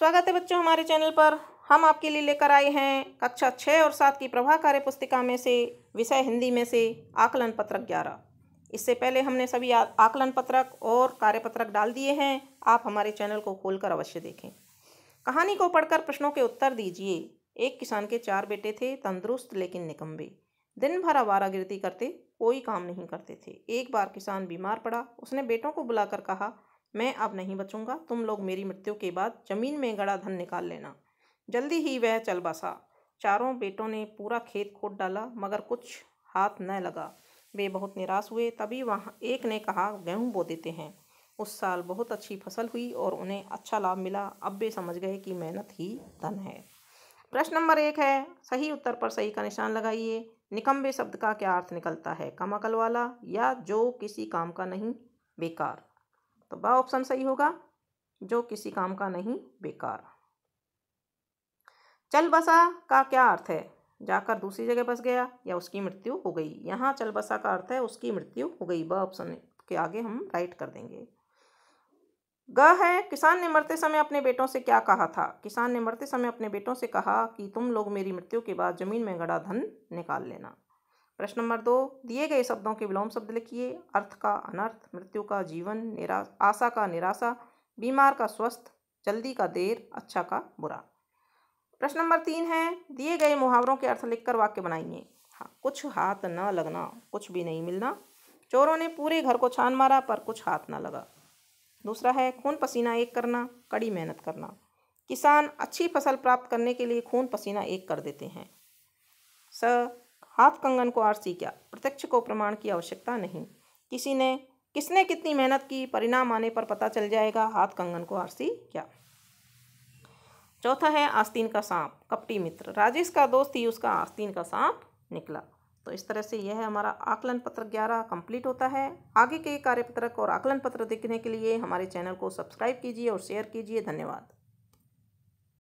स्वागत है बच्चों हमारे चैनल पर हम आपके लिए लेकर आए हैं कक्षा छः और सात की प्रभा कार्य पुस्तिका में से विषय हिंदी में से आकलन पत्रक ग्यारह इससे पहले हमने सभी आकलन पत्रक और कार्य पत्रक डाल दिए हैं आप हमारे चैनल को खोलकर अवश्य देखें कहानी को पढ़कर प्रश्नों के उत्तर दीजिए एक किसान के चार बेटे थे तंदुरुस्त लेकिन निकम्बे दिन भर गिरती करते कोई काम नहीं करते थे एक बार किसान बीमार पड़ा उसने बेटों को बुलाकर कहा मैं अब नहीं बचूंगा तुम लोग मेरी मृत्यु के बाद जमीन में गड़ा धन निकाल लेना जल्दी ही वह चल बसा चारों बेटों ने पूरा खेत खोद डाला मगर कुछ हाथ न लगा वे बहुत निराश हुए तभी वहाँ एक ने कहा गेहूँ बो देते हैं उस साल बहुत अच्छी फसल हुई और उन्हें अच्छा लाभ मिला अब वे समझ गए कि मेहनत ही धन है प्रश्न नंबर एक है सही उत्तर पर सही का निशान लगाइए निकम्बे शब्द का क्या अर्थ निकलता है कम अकल वाला या जो किसी काम का नहीं बेकार तो ब ऑप्शन सही होगा जो किसी काम का नहीं बेकार चल बसा का क्या अर्थ है जाकर दूसरी जगह बस गया या उसकी मृत्यु हो गई यहाँ चल बसा का अर्थ है उसकी मृत्यु हो गई ब ऑप्शन के आगे हम राइट कर देंगे ग है किसान ने मरते समय अपने बेटों से क्या कहा था किसान ने मरते समय अपने बेटों से कहा कि तुम लोग मेरी मृत्यु के बाद जमीन में गड़ा धन निकाल लेना प्रश्न नंबर दो दिए गए शब्दों के विलोम शब्द लिखिए अर्थ का अनर्थ मृत्यु का जीवन निरा आशा का निराशा बीमार का स्वस्थ जल्दी का देर अच्छा का बुरा प्रश्न नंबर तीन है दिए गए मुहावरों के अर्थ लिखकर वाक्य बनाइए हाँ कुछ हाथ न लगना कुछ भी नहीं मिलना चोरों ने पूरे घर को छान मारा पर कुछ हाथ न लगा दूसरा है खून पसीना एक करना कड़ी मेहनत करना किसान अच्छी फसल प्राप्त करने के लिए खून पसीना एक कर देते हैं स हाथ कंगन को आरसी क्या प्रत्यक्ष को प्रमाण की आवश्यकता नहीं किसी ने किसने कितनी मेहनत की परिणाम आने पर पता चल जाएगा हाथ कंगन को आरसी क्या चौथा है आस्तीन का सांप कपटी मित्र राजेश का दोस्त ही उसका आस्तीन का सांप निकला तो इस तरह से यह हमारा आकलन पत्र ग्यारह कंप्लीट होता है आगे के कार्यपत्रक और आकलन पत्र देखने के लिए हमारे चैनल को सब्सक्राइब कीजिए और शेयर कीजिए धन्यवाद